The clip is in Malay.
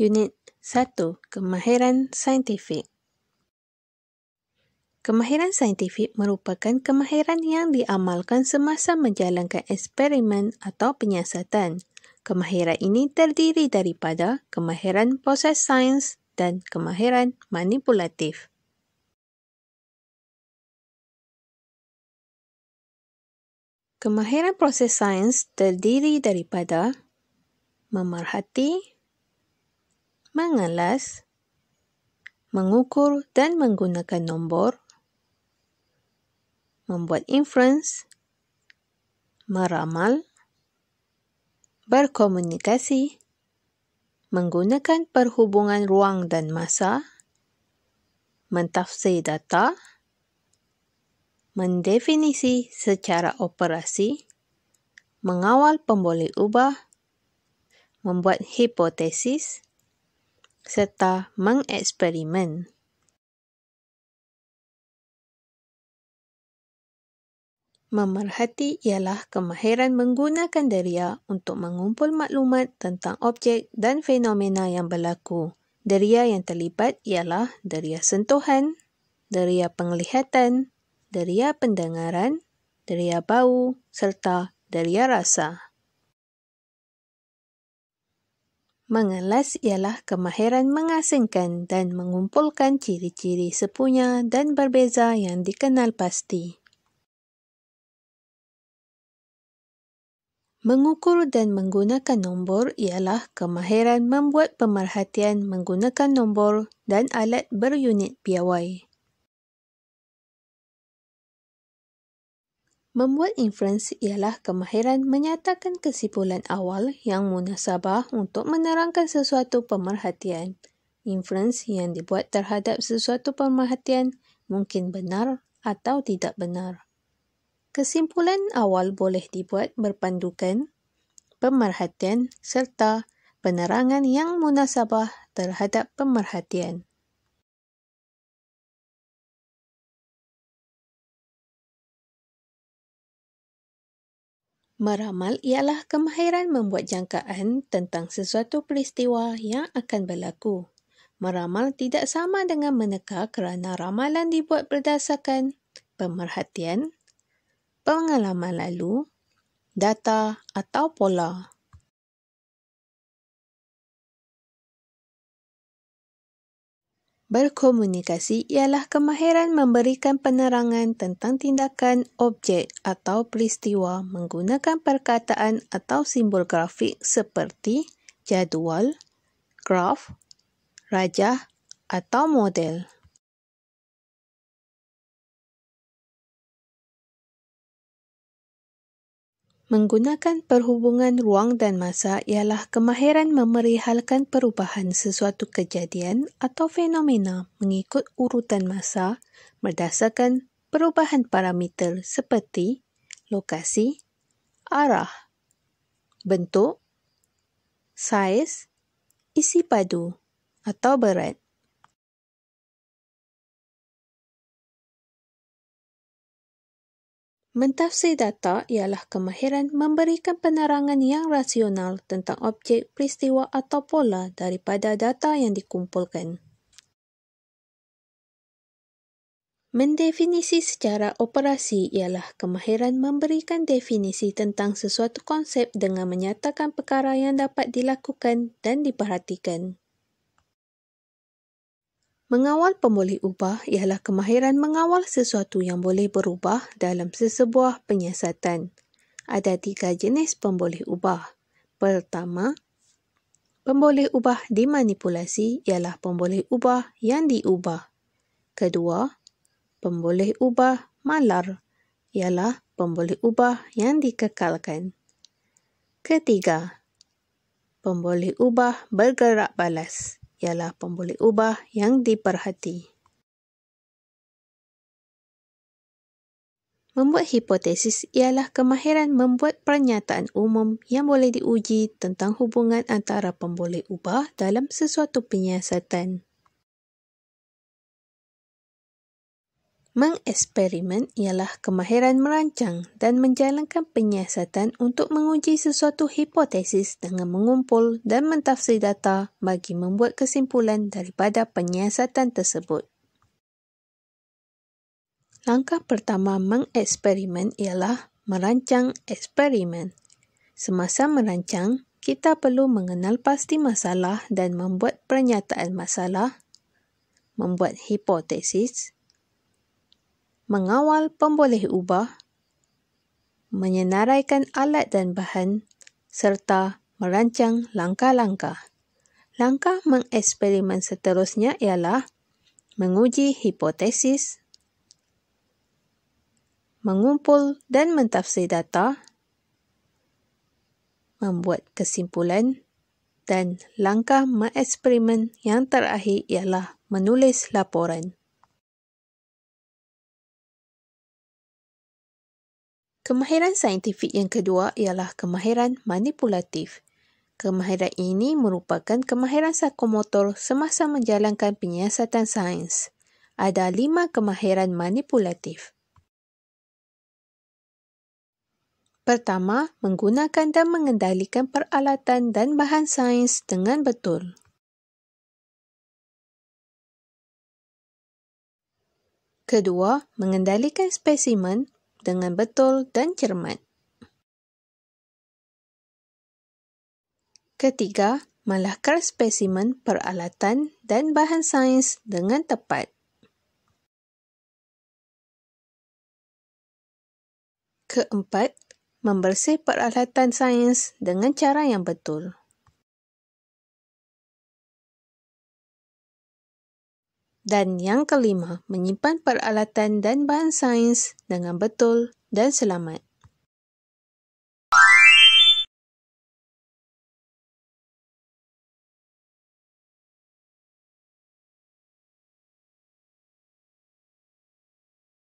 Unit 1 Kemahiran Saintifik Kemahiran saintifik merupakan kemahiran yang diamalkan semasa menjalankan eksperimen atau penyiasatan. Kemahiran ini terdiri daripada kemahiran proses sains dan kemahiran manipulatif. Kemahiran proses sains terdiri daripada memerhati, mengelas, mengukur dan menggunakan nombor, membuat inference, meramal, berkomunikasi, menggunakan perhubungan ruang dan masa, mentafsir data, mendefinisi secara operasi, mengawal pemboleh ubah, membuat hipotesis, serta mengeksperimen. Memerhati ialah kemahiran menggunakan deria untuk mengumpul maklumat tentang objek dan fenomena yang berlaku. Deria yang terlibat ialah deria sentuhan, deria penglihatan, deria pendengaran, deria bau serta deria rasa. Mengelas ialah kemahiran mengasingkan dan mengumpulkan ciri-ciri sepunya dan berbeza yang dikenal pasti. Mengukur dan menggunakan nombor ialah kemahiran membuat pemerhatian menggunakan nombor dan alat berunit piawai. membuat inferens ialah kemahiran menyatakan kesimpulan awal yang munasabah untuk menerangkan sesuatu pemerhatian. Inference yang dibuat terhadap sesuatu pemerhatian mungkin benar atau tidak benar. Kesimpulan awal boleh dibuat berpandukan pemerhatian serta penerangan yang munasabah terhadap pemerhatian. Meramal ialah kemahiran membuat jangkaan tentang sesuatu peristiwa yang akan berlaku. Meramal tidak sama dengan meneka kerana ramalan dibuat berdasarkan pemerhatian, pengalaman lalu, data atau pola. Berkomunikasi ialah kemahiran memberikan penerangan tentang tindakan objek atau peristiwa menggunakan perkataan atau simbol grafik seperti jadual, graf, rajah, atau model. Menggunakan perhubungan ruang dan masa ialah kemahiran memerihalkan perubahan sesuatu kejadian atau fenomena mengikut urutan masa berdasarkan perubahan parameter seperti lokasi, arah, bentuk, saiz, isi padu atau berat. Mentafsir data ialah kemahiran memberikan penerangan yang rasional tentang objek, peristiwa atau pola daripada data yang dikumpulkan. Mendefinisi secara operasi ialah kemahiran memberikan definisi tentang sesuatu konsep dengan menyatakan perkara yang dapat dilakukan dan diperhatikan. Mengawal pemboleh ubah ialah kemahiran mengawal sesuatu yang boleh berubah dalam sesebuah penyiasatan. Ada tiga jenis pemboleh ubah. Pertama, pemboleh ubah dimanipulasi ialah pemboleh ubah yang diubah. Kedua, pemboleh ubah malar ialah pemboleh ubah yang dikekalkan. Ketiga, pemboleh ubah bergerak balas ialah pemboleh ubah yang diperhati. Membuat hipotesis ialah kemahiran membuat pernyataan umum yang boleh diuji tentang hubungan antara pemboleh ubah dalam sesuatu penyiasatan. Mengeksperimen ialah kemahiran merancang dan menjalankan penyiasatan untuk menguji sesuatu hipotesis dengan mengumpul dan mentafsir data bagi membuat kesimpulan daripada penyiasatan tersebut. Langkah pertama mengeksperimen ialah merancang eksperimen. Semasa merancang, kita perlu mengenal pasti masalah dan membuat pernyataan masalah, membuat hipotesis, mengawal pemboleh ubah, menyenaraikan alat dan bahan, serta merancang langkah-langkah. Langkah mengeksperimen seterusnya ialah menguji hipotesis, mengumpul dan mentafsir data, membuat kesimpulan, dan langkah mengeksperimen yang terakhir ialah menulis laporan. Kemahiran saintifik yang kedua ialah kemahiran manipulatif. Kemahiran ini merupakan kemahiran psikomotor semasa menjalankan penyiasatan sains. Ada lima kemahiran manipulatif. Pertama, menggunakan dan mengendalikan peralatan dan bahan sains dengan betul. Kedua, mengendalikan spesimen dengan betul dan cermat. Ketiga, malahkan spesimen peralatan dan bahan sains dengan tepat. Keempat, membersih peralatan sains dengan cara yang betul. Dan yang kelima, menyimpan peralatan dan bahan sains dengan betul dan selamat.